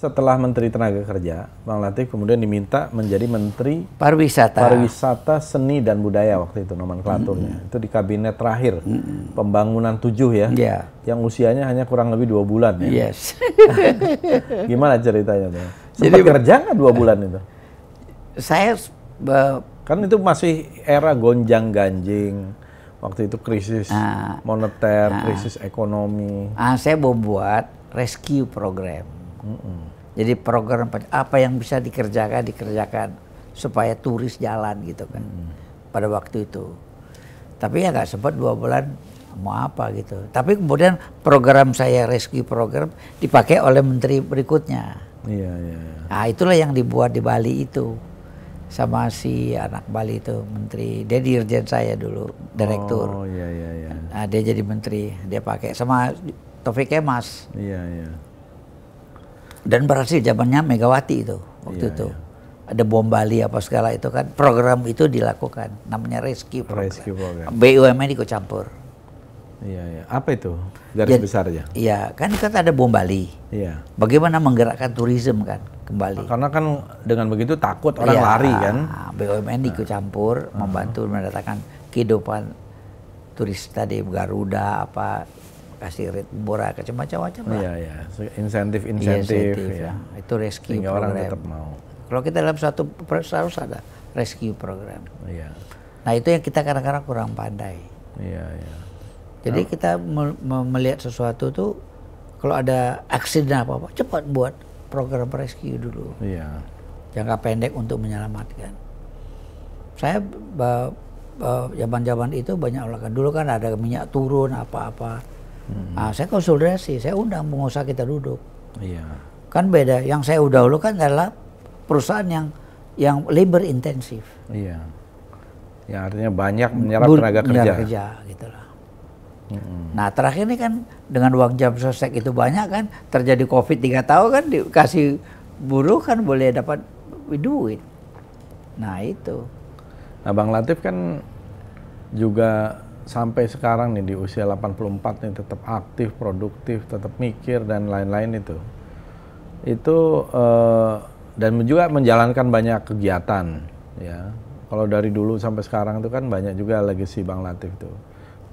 Setelah Menteri Tenaga Kerja, Bang Latif kemudian diminta menjadi Menteri Pariwisata, Pariwisata Seni dan Budaya waktu itu nomenklaturnya. Mm -hmm. Itu di kabinet terakhir mm -hmm. pembangunan tujuh ya, yeah. yang usianya hanya kurang lebih dua bulan ya. Yes. Gimana ceritanya Bang? Sempat Jadi, kerja nggak dua bulan itu? Saya kan itu masih era gonjang ganjing waktu itu krisis nah, moneter, nah, krisis ekonomi. Nah, saya mau buat rescue program. Mm -mm jadi program apa yang bisa dikerjakan dikerjakan supaya turis jalan gitu kan hmm. pada waktu itu. Tapi ya nggak sempat dua bulan mau apa gitu. Tapi kemudian program saya rescue program dipakai oleh menteri berikutnya. Iya iya. iya. Nah itulah yang dibuat di Bali itu sama si anak Bali itu menteri dia dirjen saya dulu direktur oh iya iya iya nah, dia jadi menteri dia pakai sama Taufik Kemas. iya iya dan berhasil zamannya Megawati itu waktu iya, itu iya. ada bom Bali apa segala itu kan program itu dilakukan namanya rescue program, rescue program. BUMN ikut campur Iya, iya. Apa itu garis Jadi, besarnya? Iya, kan kan ada bom Bali. Iya. Bagaimana menggerakkan turisme kan kembali? Karena kan dengan begitu takut orang iya, lari kan. BUMN ikut nah. campur hmm. membantu mendatangkan kehidupan turis tadi Garuda apa kasih rate murah macam-macam lah. Iya iya, iya insentif insentif. Ya. ya. Itu rescue Sehingga program. orang tetap mau. Kalau kita dalam suatu proses harus ada rescue program. Iya. Nah itu yang kita kadang-kadang kurang pandai. Iya iya. Jadi nah. kita me me melihat sesuatu tuh kalau ada aksiden apa apa cepat buat program rescue dulu. Iya. Jangka pendek untuk menyelamatkan. Saya zaman-zaman itu banyak olahraga. Dulu kan ada minyak turun apa-apa Hmm. Nah, saya konsolidasi, saya undang pengusaha kita duduk. Iya. Kan beda. Yang saya udah kan adalah perusahaan yang yang labor intensif. Iya. Ya artinya banyak menyerap Bu, tenaga kerja. Menyerap kerja gitu lah. Hmm. Nah terakhir ini kan dengan uang jam sosek itu banyak kan terjadi covid tiga tahun kan dikasih buruh kan boleh dapat duit. Nah itu. Nah Bang Latif kan juga sampai sekarang nih di usia 84 nih tetap aktif, produktif, tetap mikir dan lain-lain itu. Itu uh, dan juga menjalankan banyak kegiatan ya. Kalau dari dulu sampai sekarang itu kan banyak juga legacy Bang Latif tuh.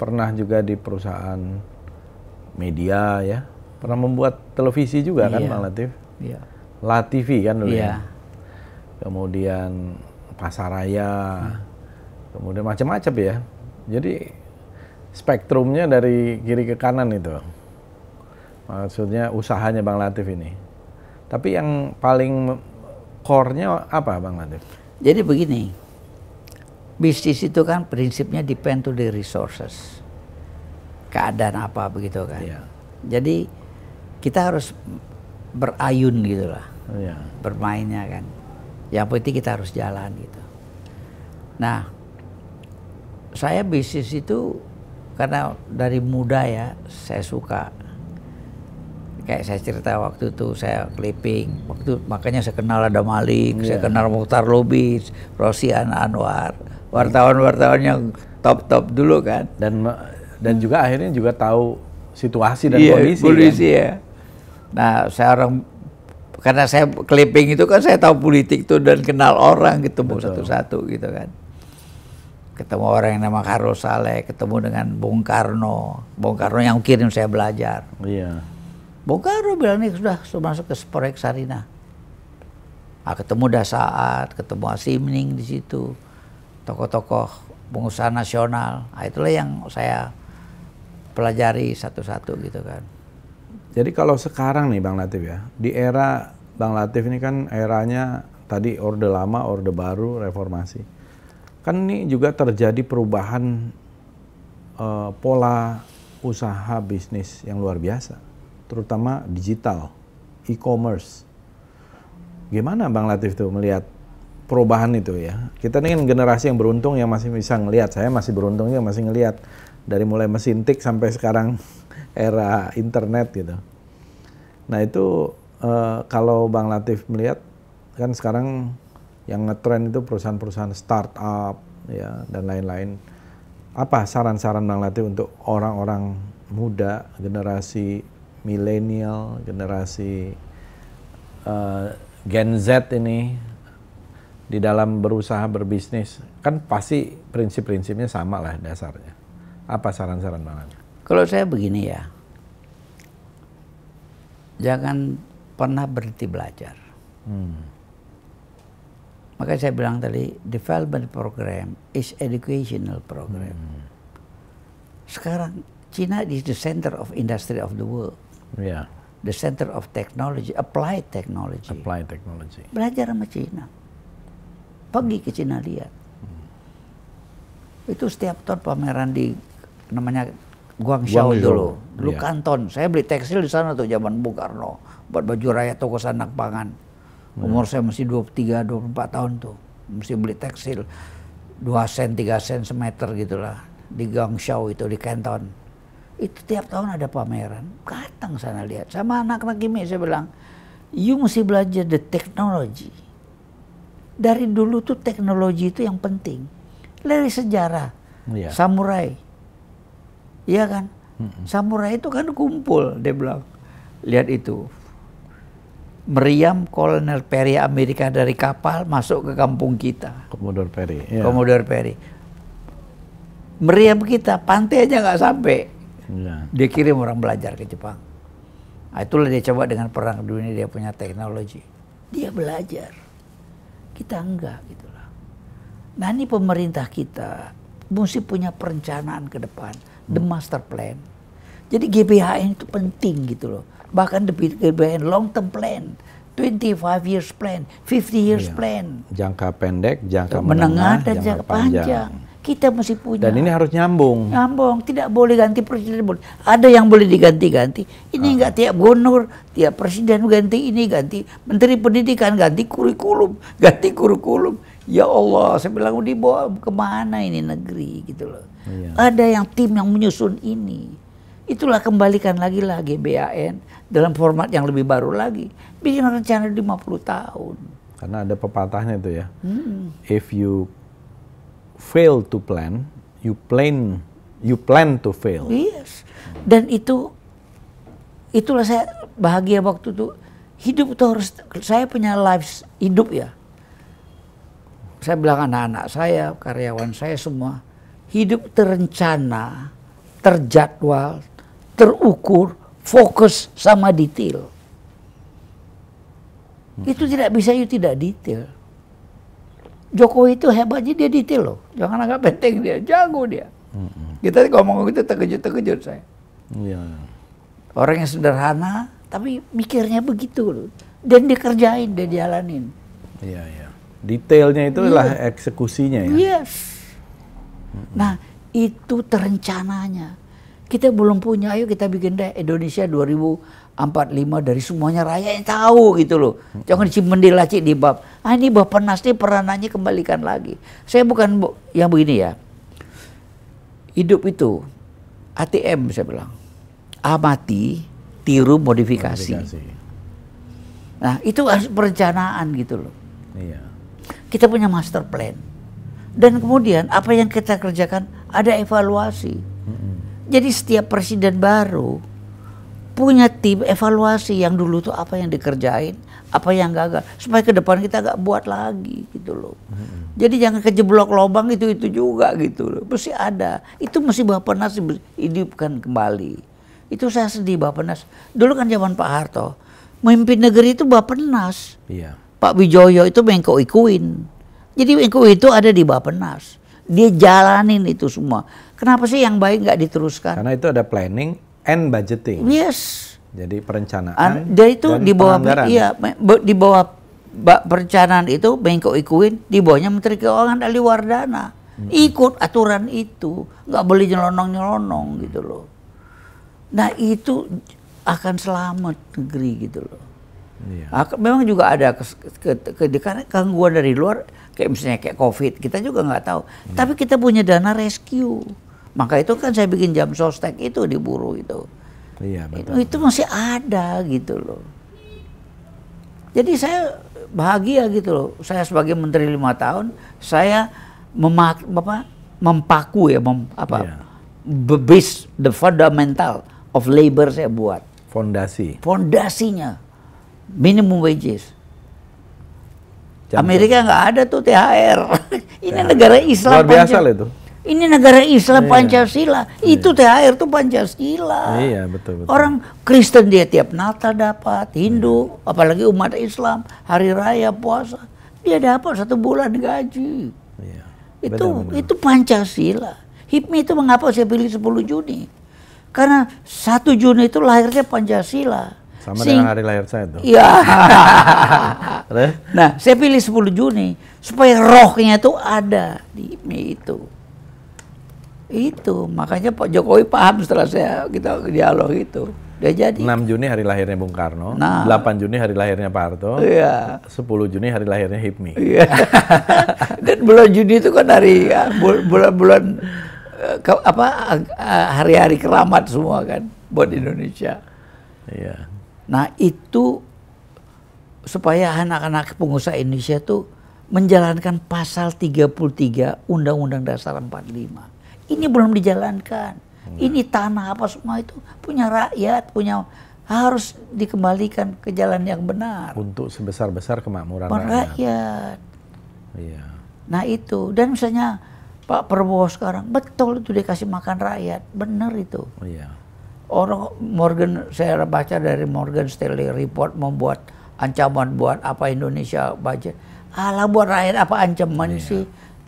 Pernah juga di perusahaan media ya. Pernah membuat televisi juga kan, iya. kan Bang Latif? Iya. Lativi kan dulu. Ya? Iya. Kemudian Pasaraya. Nah. Kemudian macam-macam ya. Jadi spektrumnya dari kiri ke kanan itu. Maksudnya usahanya Bang Latif ini. Tapi yang paling core-nya apa Bang Latif? Jadi begini, bisnis itu kan prinsipnya depend to the resources. Keadaan apa begitu kan. Yeah. Jadi kita harus berayun gitu lah. Yeah. Bermainnya kan. Yang penting kita harus jalan gitu. Nah, saya bisnis itu karena dari muda ya saya suka kayak saya cerita waktu itu saya clipping waktu makanya saya kenal ada Malik yeah. saya kenal Mukhtar Lubis Rosian Anwar wartawan-wartawan yang top-top dulu kan dan dan juga akhirnya juga tahu situasi dan yeah, kondisi polisi kan? ya nah saya orang karena saya clipping itu kan saya tahu politik tuh dan kenal orang gitu satu-satu gitu kan ketemu orang yang nama Karlo Saleh, ketemu dengan Bung Karno, Bung Karno yang kirim saya belajar. Iya. Bung Karno bilang ini sudah masuk ke proyek Sarina. Nah, ketemu Dasaat, ketemu Asimning di situ, tokoh-tokoh pengusaha nasional. Nah, itulah yang saya pelajari satu-satu gitu kan. Jadi kalau sekarang nih Bang Latif ya, di era Bang Latif ini kan eranya tadi orde lama, orde baru, reformasi Kan ini juga terjadi perubahan uh, pola usaha bisnis yang luar biasa, terutama digital, e-commerce. Gimana Bang Latif tuh melihat perubahan itu ya? Kita ini kan generasi yang beruntung yang masih bisa ngelihat. Saya masih beruntung yang masih ngelihat dari mulai mesin tik sampai sekarang era internet gitu. Nah itu uh, kalau Bang Latif melihat kan sekarang yang ngetren itu perusahaan-perusahaan startup ya dan lain-lain. Apa saran-saran Bang Latif untuk orang-orang muda, generasi milenial, generasi uh, Gen Z ini di dalam berusaha berbisnis kan pasti prinsip-prinsipnya sama lah dasarnya. Apa saran-saran Bang Latif? Kalau saya begini ya, jangan pernah berhenti belajar. Hmm maka saya bilang tadi, development program is educational program. Hmm. Sekarang China is the center of industry of the world. Yeah. The center of technology, applied technology. Applied technology. Belajar sama China. Pergi ke China lihat. Hmm. Itu setiap tahun pameran di namanya Guangzhou, dulu, dulu ya. yeah. Kanton. Saya beli tekstil di sana tuh zaman Bung Karno buat baju raya toko sanak pangan Umur saya masih 23, 24 tahun tuh. Mesti beli tekstil. 2 sen, 3 sen semeter gitulah. Di Guangzhou itu, di Canton. Itu tiap tahun ada pameran. Datang sana lihat. Sama anak-anak kimia saya bilang, you mesti belajar the technology. Dari dulu tuh teknologi itu yang penting. Dari sejarah. Yeah. Samurai. Iya kan? Mm -hmm. Samurai itu kan kumpul, dia bilang. Lihat itu, meriam Kolonel Perry Amerika dari kapal masuk ke kampung kita. Komodor Perry. Ya. Komodor Perry. Meriam kita, pantai aja nggak sampai. Ya. Dia kirim orang belajar ke Jepang. Nah, itulah dia coba dengan perang dunia dia punya teknologi. Dia belajar. Kita enggak gitulah. Nah ini pemerintah kita mesti punya perencanaan ke depan, hmm. the master plan. Jadi GBHN itu penting gitu loh bahkan BPN long term plan 25 years plan 50 years iya. plan jangka pendek jangka menengah, menengah dan jangka, jangka panjang. panjang kita mesti punya dan ini harus nyambung nyambung tidak boleh ganti presiden ada yang boleh diganti-ganti ini enggak ah. tiap gubernur tiap presiden ganti ini ganti menteri pendidikan ganti kurikulum ganti kurikulum ya Allah saya bilang dibawa kemana ini negeri gitu loh iya. ada yang tim yang menyusun ini itulah kembalikan lagi lah GBAN dalam format yang lebih baru lagi. Bikin rencana 50 tahun. Karena ada pepatahnya itu ya. Hmm. If you fail to plan, you plan you plan to fail. Yes. Dan itu itulah saya bahagia waktu itu. Hidup itu harus saya punya life hidup ya. Saya bilang anak-anak saya, karyawan saya semua hidup terencana, terjadwal, terukur, fokus sama detail. Hmm. Itu tidak bisa, itu tidak detail. Jokowi itu hebatnya dia detail loh. Jangan anggap penting dia, jago dia. Hmm. Kita ngomong itu terkejut-terkejut saya. Ya. Orang yang sederhana, tapi mikirnya begitu loh. Dan dikerjain, dia jalanin. Iya, iya. Detailnya itulah yeah. eksekusinya ya. Yes. Iya. Hmm. Nah, itu terencananya kita belum punya, ayo kita bikin deh Indonesia 2045 dari semuanya raya yang tahu gitu loh. Jangan dicimendil laci di bab. Ah ini penas nih peranannya kembalikan lagi. Saya bukan bu yang begini ya. Hidup itu ATM saya bilang. Amati, tiru, modifikasi. modifikasi. Nah, itu harus perencanaan gitu loh. Iya. Kita punya master plan. Dan kemudian apa yang kita kerjakan ada evaluasi. Mm -hmm. Jadi setiap presiden baru punya tim evaluasi yang dulu tuh apa yang dikerjain, apa yang gagal, supaya ke depan kita nggak buat lagi gitu loh. Hmm. Jadi jangan kejeblok lobang itu itu juga gitu loh. Mesti ada. Itu mesti Bapak Nas hidupkan kembali. Itu saya sedih Bapak Nas. Dulu kan zaman Pak Harto, memimpin negeri itu Bapak Nas. Yeah. Pak Wijoyo itu Mengko Ikuin. Jadi Mengko itu ada di Bapak Nas. Dia jalanin itu semua Kenapa sih yang baik nggak diteruskan? Karena itu ada planning and budgeting. Yes. Jadi perencanaan. An, dia itu dan di bawah iya di bawah perencanaan itu Menko Ikuin di bawahnya Menteri Keuangan Ali Wardana. Hmm. Ikut aturan itu, nggak boleh nyelonong-nyelonong gitu loh. Nah, itu akan selamat negeri gitu loh. Iya. Memang juga ada ke, ke, ke, gangguan dari luar, kayak misalnya kayak COVID, kita juga nggak tahu. Iya. Tapi kita punya dana rescue. Maka itu kan saya bikin jam sostek itu di itu. Iya, betul. Itu, itu masih ada gitu loh. Jadi saya bahagia gitu loh. Saya sebagai menteri lima tahun, saya memak apa mempaku ya mem, apa yeah. base the fundamental of labor saya buat. Fondasi. Fondasinya minimum wages. Jam Amerika nggak ada tuh THR. Ini THR. Ya. negara Islam. Luar biasa itu. Ini negara Islam iya. Pancasila. Iya. Itu THR tuh Pancasila. Iya, betul, betul. Orang Kristen dia tiap Natal dapat, Hindu, iya. apalagi umat Islam, hari raya puasa, dia dapat satu bulan gaji. Iya. Itu benar, benar. itu Pancasila. HIPMI itu mengapa saya pilih 10 Juni? Karena satu Juni itu lahirnya Pancasila. Sama Sing dengan hari lahir saya itu. Iya. nah, saya pilih 10 Juni supaya rohnya itu ada di HIPMI itu. Itu makanya Pak Jokowi paham setelah saya kita dialog itu. Dia jadi 6 Juni hari lahirnya Bung Karno, nah, 8 Juni hari lahirnya Pak Harto, iya. 10 Juni hari lahirnya Hipmi. Iya. Dan bulan Juni itu kan hari ya, bulan-bulan eh, apa eh, eh, hari-hari keramat semua kan buat Indonesia. Iya. Nah itu supaya anak-anak pengusaha Indonesia tuh menjalankan pasal 33 Undang-Undang Dasar 45 ini belum dijalankan. Hmm. Ini tanah apa semua itu punya rakyat, punya harus dikembalikan ke jalan yang benar. Untuk sebesar-besar kemakmuran rakyat. rakyat. Iya. Nah itu dan misalnya Pak Prabowo sekarang betul itu dikasih makan rakyat, benar itu. Oh, iya. Orang Morgan saya baca dari Morgan Stanley report membuat ancaman buat apa Indonesia budget. Alah buat rakyat apa ancaman iya. sih?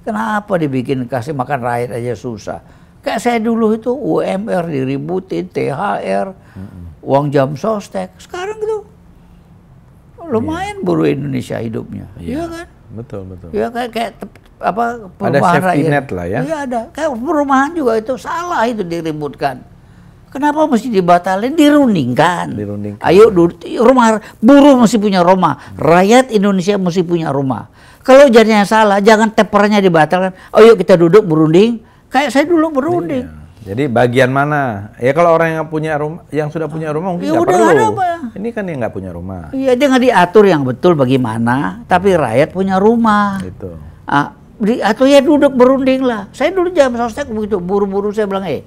Kenapa dibikin kasih makan rakyat aja susah? Kayak saya dulu itu UMR diributin, THR, mm-hmm. uang jam sostek. Sekarang itu lumayan yeah. buruh Indonesia hidupnya. Iya yeah. kan? Betul, betul. Iya kan? kayak, kayak apa perumahan ada safety rakyat. net lah ya. Iya ada. Kayak perumahan juga itu salah itu diributkan. Kenapa mesti dibatalin? Dirundingkan. Dirundingkan. Ayo rumah buruh mesti punya rumah, rakyat Indonesia mesti punya rumah. Kalau jadinya salah, jangan tepernya dibatalkan. Ayo oh, kita duduk berunding. Kayak saya dulu berunding. Iya. Jadi bagian mana? Ya kalau orang yang punya rumah, yang sudah punya rumah mungkin ya nggak perlu. Ada apa? Ini kan yang nggak punya rumah. Iya, dia nggak diatur yang betul bagaimana. Tapi rakyat punya rumah. Itu. Ah, diatur ya duduk berunding lah. Saya dulu jam sostek begitu buru-buru saya bilang eh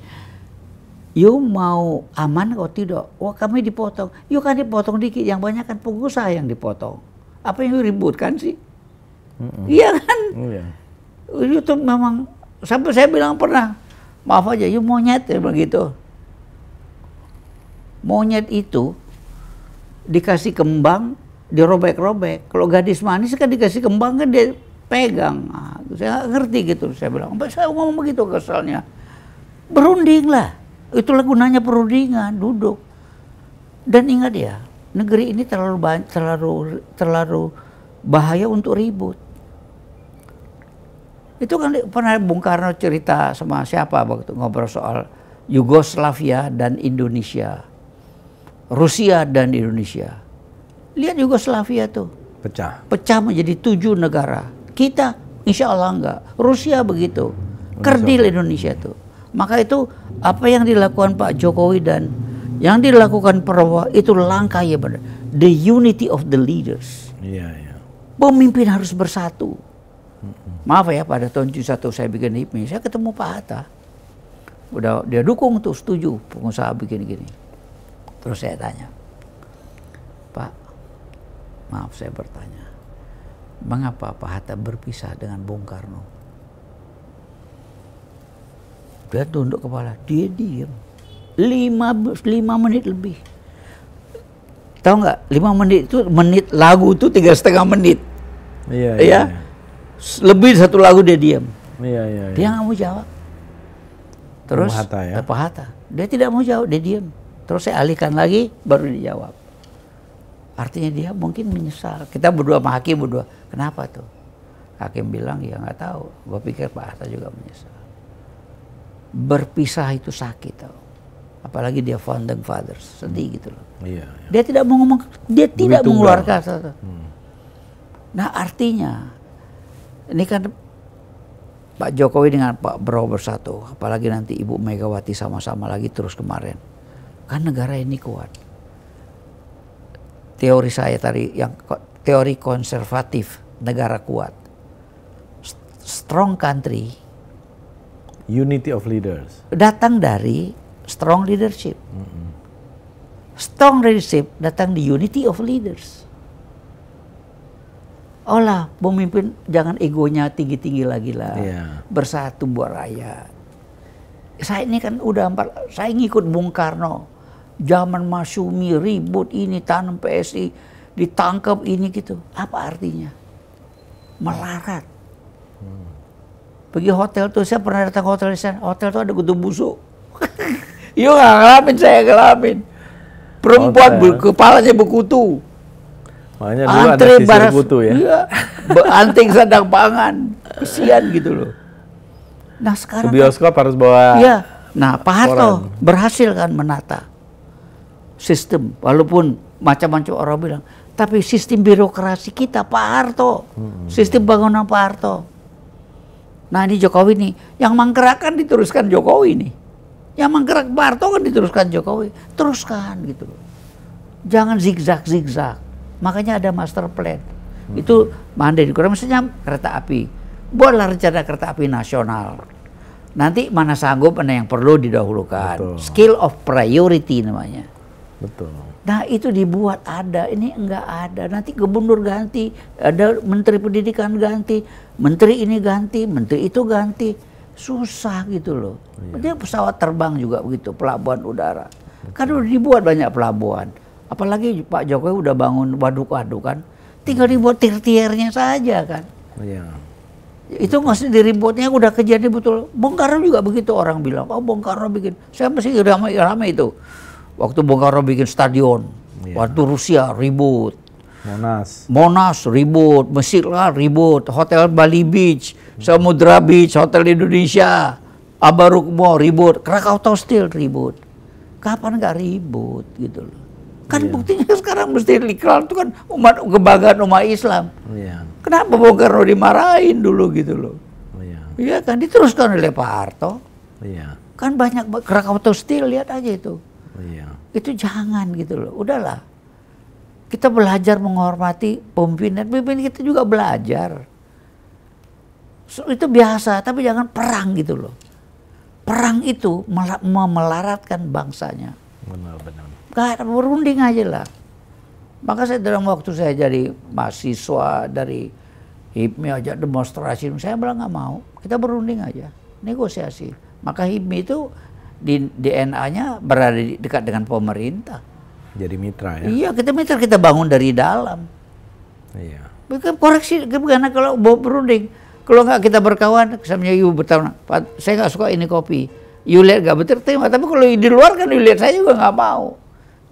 you mau aman atau tidak? Wah kami dipotong. You kan dipotong dikit, yang banyak kan pengusaha yang dipotong. Apa yang iya kan? Iya. you kan sih? Iya mm -mm. kan? Mm, Mm Itu memang, sampai saya bilang pernah, maaf aja, you monyet, ya begitu. Monyet itu dikasih kembang, dirobek-robek. Kalau gadis manis kan dikasih kembang kan dia pegang. Nah, saya ngerti gitu, saya bilang. saya ngomong begitu kesalnya. berunding lah. Itulah gunanya perundingan, duduk. Dan ingat ya, negeri ini terlalu terlalu terlalu bahaya untuk ribut. Itu kan pernah Bung Karno cerita sama siapa waktu ngobrol soal Yugoslavia dan Indonesia. Rusia dan Indonesia. Lihat Yugoslavia tuh. Pecah. Pecah menjadi tujuh negara. Kita insya Allah enggak. Rusia begitu. Kerdil Indonesia tuh. Maka itu apa yang dilakukan Pak Jokowi dan yang dilakukan Prabowo itu langkah ya benar. The unity of the leaders. Iya, iya. Pemimpin harus bersatu. Maaf ya pada tahun 71 saya bikin HIPMI, saya ketemu Pak Hatta. Udah dia dukung tuh setuju pengusaha bikin gini. Terus saya tanya, Pak, maaf saya bertanya, mengapa Pak Hatta berpisah dengan Bung Karno? Dia tunduk kepala, dia diam. Lima, lima menit lebih. Tahu nggak? Lima menit itu menit lagu itu tiga setengah menit. Iya. Ya? iya. iya, iya. Lebih satu lagu dia diam. Iya, iya, iya. Dia nggak mau jawab. Terus Pahata ya. Pahata. Dia tidak mau jawab, dia diam. Terus saya alihkan lagi, baru dijawab. Artinya dia mungkin menyesal. Kita berdua sama Hakim berdua. Kenapa tuh? Hakim bilang ya nggak tahu. Gue pikir Pak Hatta juga menyesal berpisah itu sakit tau. Apalagi dia founding fathers, sedih gitu loh. Hmm. Iya, iya. Dia tidak mau ngomong, dia tidak mengeluarkan. Hmm. Nah artinya, ini kan Pak Jokowi dengan Pak Bro bersatu, apalagi nanti Ibu Megawati sama-sama lagi terus kemarin. Kan negara ini kuat. Teori saya tadi yang teori konservatif negara kuat. Strong country Unity of leaders. Datang dari strong leadership. Mm -hmm. Strong leadership datang di unity of leaders. Olah pemimpin jangan egonya tinggi-tinggi lagi lah. Yeah. Bersatu buat rakyat. Saya ini kan udah empat, saya ngikut Bung Karno. Zaman Masumi ribut ini tanam PSI ditangkap ini gitu. Apa artinya? Melarat. Hmm pergi hotel tuh saya pernah datang ke hotel di sana hotel tuh ada gedung busuk Iya nggak ngalamin saya ngalamin perempuan hotel. ber, kepalanya berkutu Makanya dulu Antre ada kutu ya iya, anting sandang pangan kesian gitu loh nah sekarang ke bioskop harus bawa iya nah Pak Harto berhasil kan menata sistem walaupun macam-macam orang bilang tapi sistem birokrasi kita Pak Harto hmm. sistem bangunan Pak Harto Nah ini Jokowi nih, yang menggerakkan kan diteruskan Jokowi nih. Yang menggerak Barto kan diteruskan Jokowi. Teruskan gitu Jangan zigzag-zigzag. Makanya ada master plan. Hmm. Itu mandiri. Kurang misalnya kereta api. Buatlah rencana kereta api nasional. Nanti mana sanggup, mana yang perlu didahulukan. Betul. Skill of priority namanya. Betul. Nah itu dibuat ada, ini enggak ada. Nanti gubernur ganti, ada menteri pendidikan ganti, menteri ini ganti, menteri itu ganti. Susah gitu loh. iya. Dia pesawat terbang juga begitu, pelabuhan udara. Kan udah dibuat banyak pelabuhan. Apalagi Pak Jokowi udah bangun waduk-waduk kan. Tinggal hmm. dibuat tier-tiernya saja kan. iya. Itu masih diributnya udah kejadian betul. Bung juga begitu orang bilang, oh Bung Karno bikin. Saya masih ramai-ramai itu Waktu Bung Karno bikin stadion, yeah. waktu Rusia ribut. Monas. Monas ribut, Mesir lah ribut, Hotel Bali Beach, Samudra Beach, Hotel Indonesia, Abarukmo ribut, Krakatau Steel ribut. Kapan nggak ribut gitu loh. Kan yeah. buktinya sekarang mesti Iqlal itu kan umat kebanggaan umat Islam. Yeah. Kenapa Bung Karno dimarahin dulu gitu loh. Iya yeah. kan, diteruskan oleh Pak Harto. Iya. Kan banyak Krakatau Steel, lihat aja itu. Iya itu jangan gitu loh. Udahlah. Kita belajar menghormati pimpinan, pemimpin kita juga belajar. So, itu biasa, tapi jangan perang gitu loh. Perang itu melaratkan bangsanya. Benar, benar. Gak berunding aja lah. Maka saya dalam waktu saya jadi mahasiswa dari HIPMI e aja demonstrasi, saya bilang nggak mau. Kita berunding aja, negosiasi. Maka HIPMI e itu di DNA-nya berada di, dekat dengan pemerintah. Jadi mitra ya? Iya, kita mitra kita bangun dari dalam. Iya. Bukan koreksi, karena kalau bawa berunding, kalau nggak kita berkawan, misalnya ibu bertahun, saya nggak suka ini kopi, you lihat nggak betul terima, tapi kalau di luar kan you lihat saya juga nggak mau.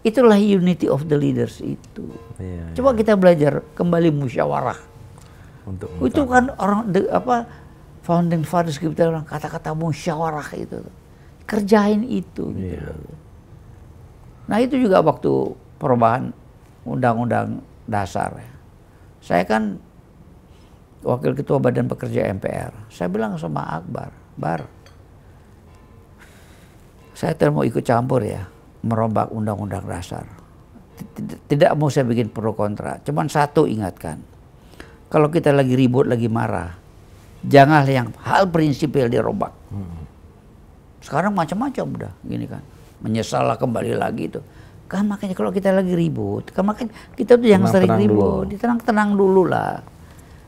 Itulah unity of the leaders itu. Iya, iya. Coba iya. kita belajar kembali musyawarah. Untuk itu kan orang de, apa founding fathers kita orang kata-kata musyawarah itu kerjain itu gitu. Yeah. Nah itu juga waktu perubahan undang-undang dasar. Ya. Saya kan wakil ketua badan pekerja MPR. Saya bilang sama Akbar, Bar, saya tidak mau ikut campur ya merombak undang-undang dasar. Tidak mau saya bikin pro kontra. Cuman satu ingatkan, kalau kita lagi ribut, lagi marah, janganlah yang hal prinsipil dirombak. Hmm sekarang macam-macam udah gini kan. Menyesallah kembali lagi itu. Kan makanya kalau kita lagi ribut, kan makanya kita tuh yang sering ribut, ditenang-tenang dulu lah.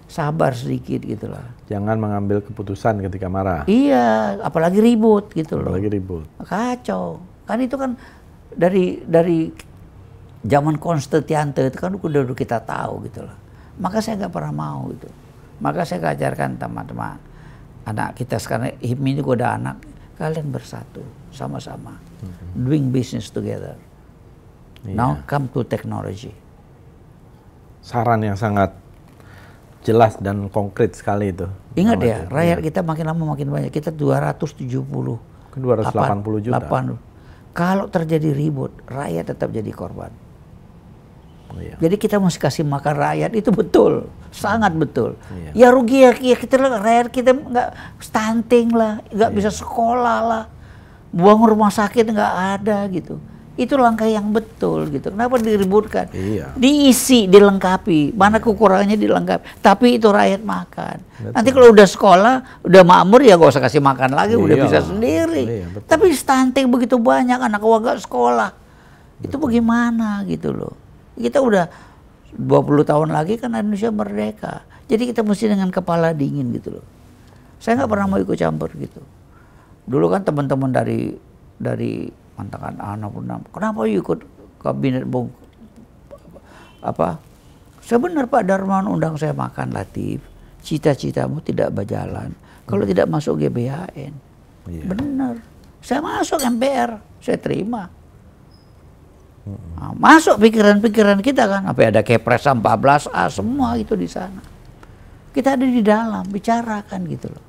Sabar sedikit gitu lah. Jangan mengambil keputusan ketika marah. Iya, apalagi ribut gitu apalagi loh. Apalagi ribut. Kacau. Kan itu kan dari dari zaman konstitiante itu kan udah kita tahu gitu loh. Maka saya nggak pernah mau gitu. Maka saya ajarkan teman-teman anak kita sekarang HIPMI juga ada anak kalian bersatu sama-sama hmm. doing business together. Yeah. Now come to technology. Saran yang sangat jelas dan konkret sekali itu. Ingat ya, rakyat iya. kita makin lama makin banyak. Kita 270 ke 280 8, juta. Kalau terjadi ribut, rakyat tetap jadi korban. Yeah. Jadi kita mesti kasih makan rakyat itu betul, sangat betul. Yeah. Ya rugi ya, ya kita rakyat kita nggak stunting lah, nggak yeah. bisa sekolah lah, buang rumah sakit nggak ada gitu. Itu langkah yang betul gitu. Kenapa diributkan? Iya. Diisi, dilengkapi. Mana iya. kekurangannya dilengkapi. Tapi itu rakyat makan. Betul. Nanti kalau udah sekolah, udah makmur ya gak usah kasih makan lagi, iya. udah bisa sendiri. Iya, Tapi stunting begitu banyak anak warga sekolah. Itu bagaimana gitu loh. Kita udah 20 tahun lagi kan Indonesia merdeka. Jadi kita mesti dengan kepala dingin gitu loh. Saya nggak pernah mau ikut campur gitu. Dulu kan teman-teman dari dari mantan anak pun kenapa ikut kabinet bung apa Sebenar Pak Darman undang saya makan Latif. Cita-citamu tidak berjalan kalau hmm. tidak masuk GBHN. Yeah. Benar. Saya masuk MPR, saya terima. Nah, masuk pikiran-pikiran kita kan, sampai ya, ada Kepres 14A ah, semua itu di sana. Kita ada di dalam, bicarakan gitu loh.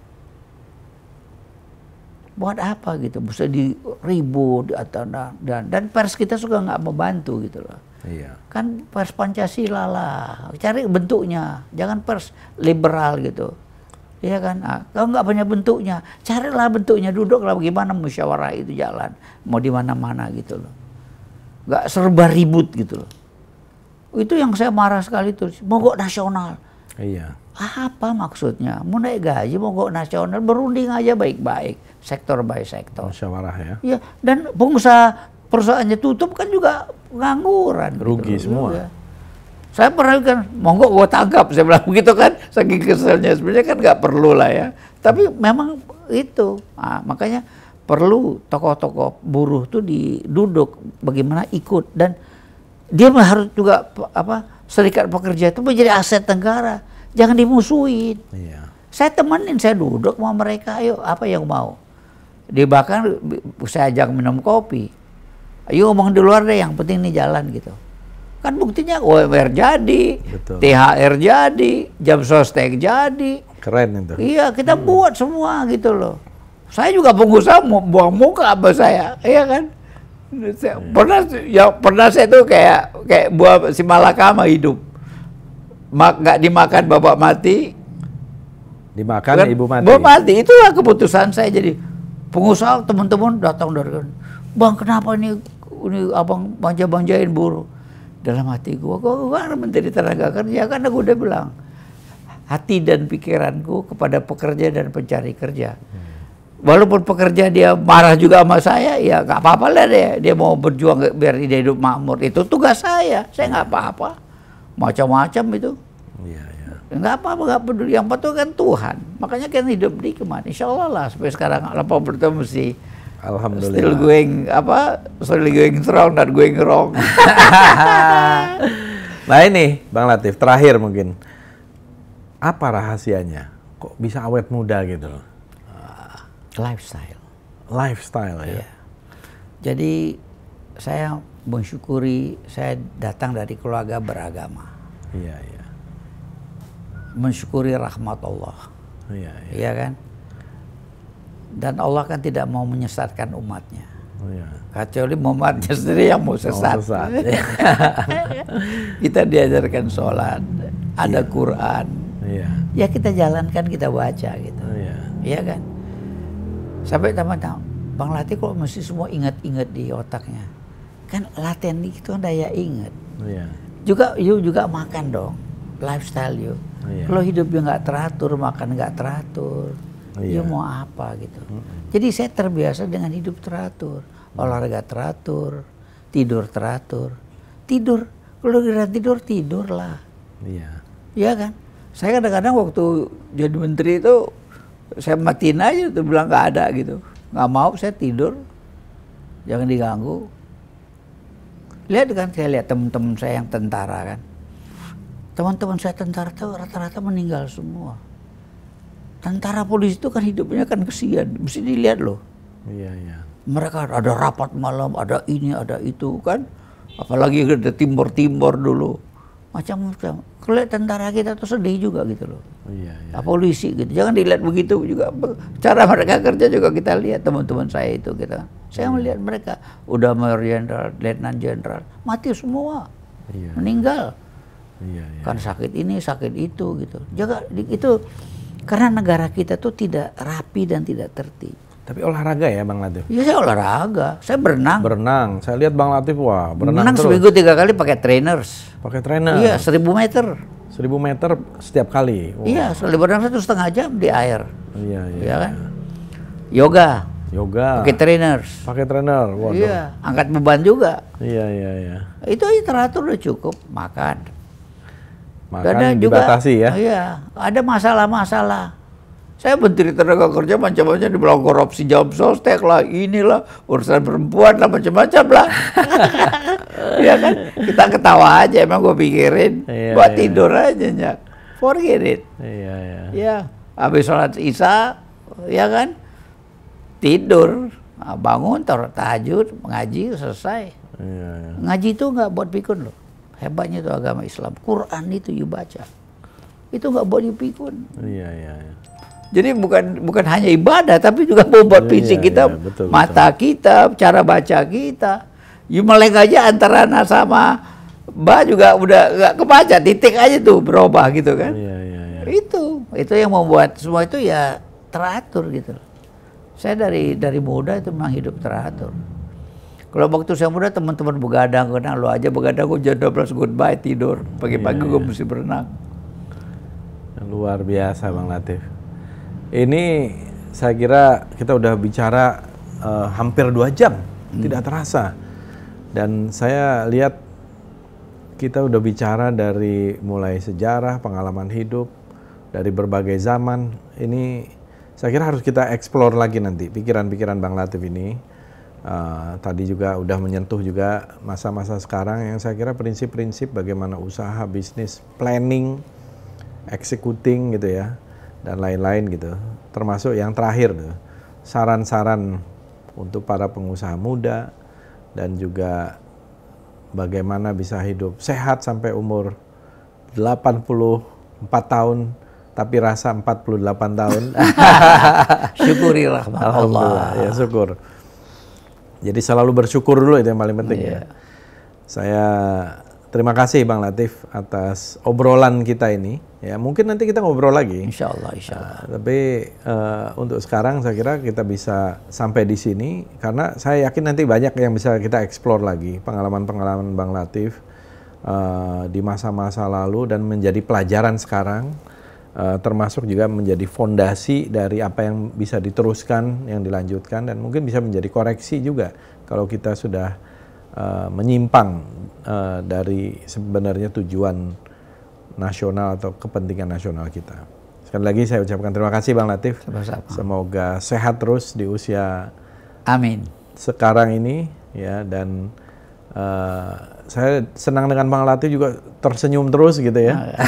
Buat apa gitu? Bisa di ribut atau dan dan pers kita suka nggak membantu gitu loh. Iya. Kan pers Pancasila lah, cari bentuknya, jangan pers liberal gitu. Iya kan? Nah, kalau nggak punya bentuknya, carilah bentuknya, duduklah bagaimana musyawarah itu jalan, mau di mana-mana gitu loh nggak serba ribut gitu loh. Itu yang saya marah sekali tuh, mogok nasional. Iya. Apa maksudnya? Mau naik gaji, mogok nasional, berunding aja baik-baik, sektor by sektor. marah ya. Iya, dan pengusaha perusahaannya tutup kan juga pengangguran. Gitu Rugi gitu semua. Juga. Iya. Saya pernah kan, monggo gue tangkap. Saya bilang begitu kan, saking keselnya. Sebenarnya kan nggak perlu lah ya. Tapi memang itu. Nah, makanya perlu tokoh-tokoh buruh itu diduduk bagaimana ikut dan dia harus juga apa serikat pekerja itu menjadi aset negara jangan dimusuhin iya. saya temenin saya duduk mau mereka ayo apa yang mau dia bahkan saya ajak minum kopi ayo ngomong di luar deh yang penting ini jalan gitu kan buktinya UMR jadi, Betul. THR jadi, jam sostek jadi. Keren itu. Iya, kita hmm. buat semua gitu loh. Saya juga pengusaha mau buang muka apa saya, iya kan? Saya, hmm. Pernah ya pernah saya tuh kayak kayak buah si malakama hidup. Mak nggak dimakan bapak mati. Dimakan kan, ibu mati. Bapak mati itulah keputusan saya jadi pengusaha teman-teman datang dari kan, Bang kenapa ini ini abang banja-banjain buruh? Dalam hati gua, gua, gua kan menteri tenaga kerja karena gua udah bilang hati dan pikiranku kepada pekerja dan pencari kerja. Hmm walaupun pekerja dia marah juga sama saya, ya nggak apa-apa lah deh. Dia mau berjuang biar dia hidup makmur. Itu tugas saya. Saya nggak apa-apa. Macam-macam itu. Iya, iya. Nggak apa-apa, nggak peduli. Yang penting kan Tuhan. Makanya kan hidup di kemana. Insya Allah lah. Sampai sekarang apa bertemu sih. Alhamdulillah. Still going apa? Still going strong, not going wrong. nah ini, Bang Latif, terakhir mungkin apa rahasianya? Kok bisa awet muda gitu loh? Lifestyle. Lifestyle ya. Yeah. Jadi saya mensyukuri saya datang dari keluarga beragama. Iya, iya. Mensyukuri rahmat Allah. Iya, iya. Iya kan? Dan Allah kan tidak mau menyesatkan umatnya. Oh, yeah. Kecuali umatnya sendiri yang mau sesat. Mau sesat. Iya. kita diajarkan sholat, ada yeah. Quran. Iya. Ya kita jalankan, kita baca gitu. Oh, iya. Iya kan? Sampai tamat Bang latih kok mesti semua ingat-ingat di otaknya. Kan latihan itu kan daya ingat. Yeah. Juga you juga makan dong, lifestyle you. Yeah. Kalau hidupnya nggak teratur, makan nggak teratur, yeah. you iya. mau apa gitu. Mm -hmm. Jadi saya terbiasa dengan hidup teratur, olahraga teratur, tidur teratur, tidur. Kalau kira tidur tidurlah. Iya. Yeah. Iya kan. Saya kadang-kadang waktu jadi menteri itu saya matiin aja tuh bilang nggak ada gitu nggak mau saya tidur jangan diganggu lihat kan saya lihat teman-teman saya yang tentara kan teman-teman saya tentara tuh rata-rata meninggal semua tentara polisi itu kan hidupnya kan kesian mesti dilihat loh iya iya mereka ada rapat malam ada ini ada itu kan apalagi ada timbor timbor dulu macam-macam. Kelihatan tentara kita tuh sedih juga gitu loh. Iya, iya. iya. Nah, polisi gitu. Jangan dilihat begitu juga. Cara mereka kerja juga kita lihat teman-teman saya itu kita. Gitu. Saya iya. melihat mereka udah mayor jenderal, letnan jenderal, mati semua. Iya. Meninggal. Iya, iya. Kan iya. sakit ini, sakit itu gitu. Jaga itu karena negara kita tuh tidak rapi dan tidak tertib. Tapi olahraga ya Bang Latif? Iya saya olahraga, saya berenang. Berenang, saya lihat Bang Latif wah berenang, berenang terus. seminggu tiga kali pakai trainers. Pakai trainer? Iya seribu meter. Seribu meter setiap kali? Wah. Iya, sekali berenang satu setengah jam di air. Iya, iya. iya kan? Yoga. Yoga. Pakai trainers. Pakai trainer, waduh. Iya, angkat beban juga. Iya, iya, iya. Itu aja teratur udah cukup, makan. Makan Karena dibatasi juga, ya? Iya, ada masalah-masalah saya menteri tenaga kerja macam-macam di dibilang korupsi jam sostek lah, inilah urusan perempuan lah macam-macam lah. ya kan? Kita ketawa aja emang gue pikirin. Iya, buat iya. tidur aja nyak. Forget it. Iya, iya. Ya, habis sholat isya, ya kan? Tidur, ah, bangun, taruh tahajud, mengaji, selesai. Iya, iya. Ngaji itu nggak buat pikun loh. Hebatnya itu agama Islam. Quran itu you baca. Itu nggak buat you pikun. Iya, iya, iya. Jadi bukan bukan hanya ibadah tapi juga membuat iya, fisik iya, kita, iya, betul, mata betul. kita, cara baca kita. You ya, melek aja antara nah sama ba juga udah nggak kebaca titik aja tuh berubah gitu kan. Iya, iya, iya. Itu itu yang membuat semua itu ya teratur gitu. Saya dari dari muda itu memang hidup teratur. Kalau waktu saya muda teman-teman begadang, kenal lo aja begadang, gue jam 12 goodbye tidur. Pagi-pagi iya. gue iya. mesti berenang. Luar biasa Bang Latif. Ini saya kira kita udah bicara uh, hampir dua jam, hmm. tidak terasa. Dan saya lihat kita udah bicara dari mulai sejarah, pengalaman hidup, dari berbagai zaman. Ini saya kira harus kita eksplor lagi nanti pikiran-pikiran Bang Latif ini. Uh, tadi juga udah menyentuh juga masa-masa sekarang yang saya kira prinsip-prinsip bagaimana usaha, bisnis, planning, executing gitu ya dan lain-lain gitu. Termasuk yang terakhir tuh saran-saran untuk para pengusaha muda dan juga bagaimana bisa hidup sehat sampai umur 84 tahun tapi rasa 48 tahun. Syukurilah rahmat Allah. Ya syukur. Jadi selalu bersyukur dulu itu yang paling penting yeah. ya. Iya. Saya Terima kasih Bang Latif atas obrolan kita ini. Ya mungkin nanti kita ngobrol lagi. Insya Allah, Insya Allah. Uh, tapi uh, untuk sekarang saya kira kita bisa sampai di sini karena saya yakin nanti banyak yang bisa kita eksplor lagi pengalaman-pengalaman Bang Latif uh, di masa-masa lalu dan menjadi pelajaran sekarang. Uh, termasuk juga menjadi fondasi dari apa yang bisa diteruskan, yang dilanjutkan, dan mungkin bisa menjadi koreksi juga kalau kita sudah uh, menyimpang Eh, dari sebenarnya tujuan nasional atau kepentingan nasional kita. Sekali lagi saya ucapkan terima kasih Bang Latif. Sama-sama. Semoga sehat terus di usia Amin. Sekarang ini ya dan uh, saya senang dengan Bang Latif juga tersenyum terus gitu ya. Oh, ya.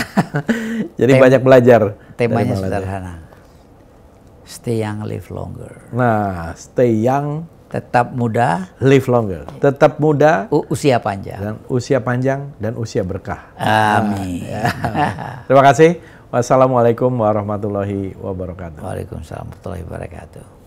Jadi Tem banyak belajar. Temanya sederhana. Stay young, live longer. Nah, stay young, tetap muda, live longer, tetap muda, usia panjang, dan usia panjang dan usia berkah. Amin. Ah, ya. Terima kasih. Wassalamualaikum warahmatullahi wabarakatuh. Waalaikumsalam warahmatullahi wabarakatuh.